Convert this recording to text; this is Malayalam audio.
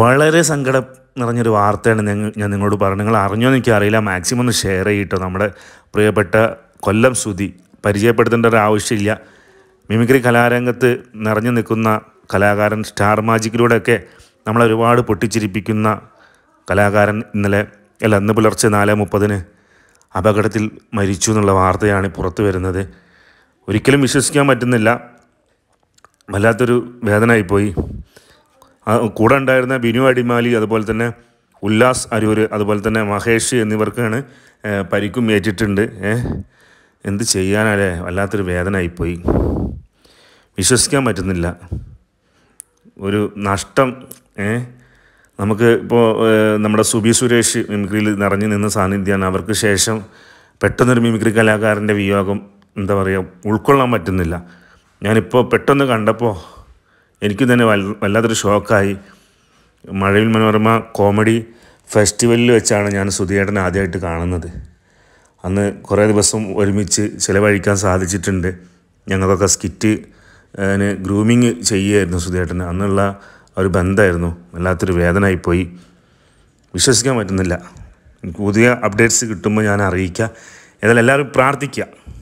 വളരെ സങ്കടം നിറഞ്ഞൊരു വാർത്തയാണ് ഞാൻ നിങ്ങളോട് പറഞ്ഞു നിങ്ങൾ അറിഞ്ഞോ എന്ന് എനിക്കറിയില്ല മാക്സിമം ഒന്ന് ഷെയർ ചെയ്യട്ടോ നമ്മുടെ പ്രിയപ്പെട്ട കൊല്ലം സുതി പരിചയപ്പെടുത്തേണ്ട ഒരു ആവശ്യമില്ല മിമിക്രി കലാരംഗത്ത് നിറഞ്ഞു നിൽക്കുന്ന കലാകാരൻ സ്റ്റാർ മാജിക്കിലൂടെയൊക്കെ നമ്മളെ ഒരുപാട് പൊട്ടിച്ചിരിപ്പിക്കുന്ന കലാകാരൻ ഇന്നലെ അല്ല അന്ന് പുലർച്ചെ നാല് മുപ്പതിന് അപകടത്തിൽ മരിച്ചു എന്നുള്ള വാർത്തയാണ് പുറത്തു വരുന്നത് ഒരിക്കലും വിശ്വസിക്കാൻ പറ്റുന്നില്ല വല്ലാത്തൊരു വേദനയായിപ്പോയി കൂടെ ഉണ്ടായിരുന്ന ബിനു അടിമാലി അതുപോലെ തന്നെ ഉല്ലാസ് അരൂർ അതുപോലെ തന്നെ മഹേഷ് എന്നിവർക്കാണ് പരിക്കും ഏറ്റിട്ടുണ്ട് എന്ത് ചെയ്യാനല്ലേ വല്ലാത്തൊരു വേദനയായിപ്പോയി വിശ്വസിക്കാൻ പറ്റുന്നില്ല ഒരു നഷ്ടം നമുക്ക് ഇപ്പോൾ നമ്മുടെ സുബി സുരേഷ് മിമിക്രിയിൽ നിറഞ്ഞു നിന്ന സാന്നിധ്യമാണ് അവർക്ക് ശേഷം പെട്ടെന്നൊരു മിമിക്രി കലാകാരൻ്റെ വിയോഗം എന്താ പറയുക ഉൾക്കൊള്ളാൻ പറ്റുന്നില്ല ഞാനിപ്പോൾ പെട്ടെന്ന് കണ്ടപ്പോൾ എനിക്ക് തന്നെ വല്ലാത്തൊരു ഷോക്കായി മഴവിൽ മനോരമ കോമഡി ഫെസ്റ്റിവലിൽ വെച്ചാണ് ഞാൻ സുധിയേട്ടനെ ആദ്യമായിട്ട് കാണുന്നത് അന്ന് കുറേ ദിവസം ഒരുമിച്ച് ചിലവഴിക്കാൻ സാധിച്ചിട്ടുണ്ട് ഞങ്ങൾക്കൊക്കെ സ്കിറ്റ് ഗ്രൂമിങ് ചെയ്യുമായിരുന്നു സുധിയേട്ടന് അന്നുള്ള ഒരു ബന്ധമായിരുന്നു വല്ലാത്തൊരു വേദനയായിപ്പോയി വിശ്വസിക്കാൻ പറ്റുന്നില്ല പുതിയ അപ്ഡേറ്റ്സ് കിട്ടുമ്പോൾ ഞാൻ അറിയിക്കുക ഏതായാലും എല്ലാവരും പ്രാർത്ഥിക്കുക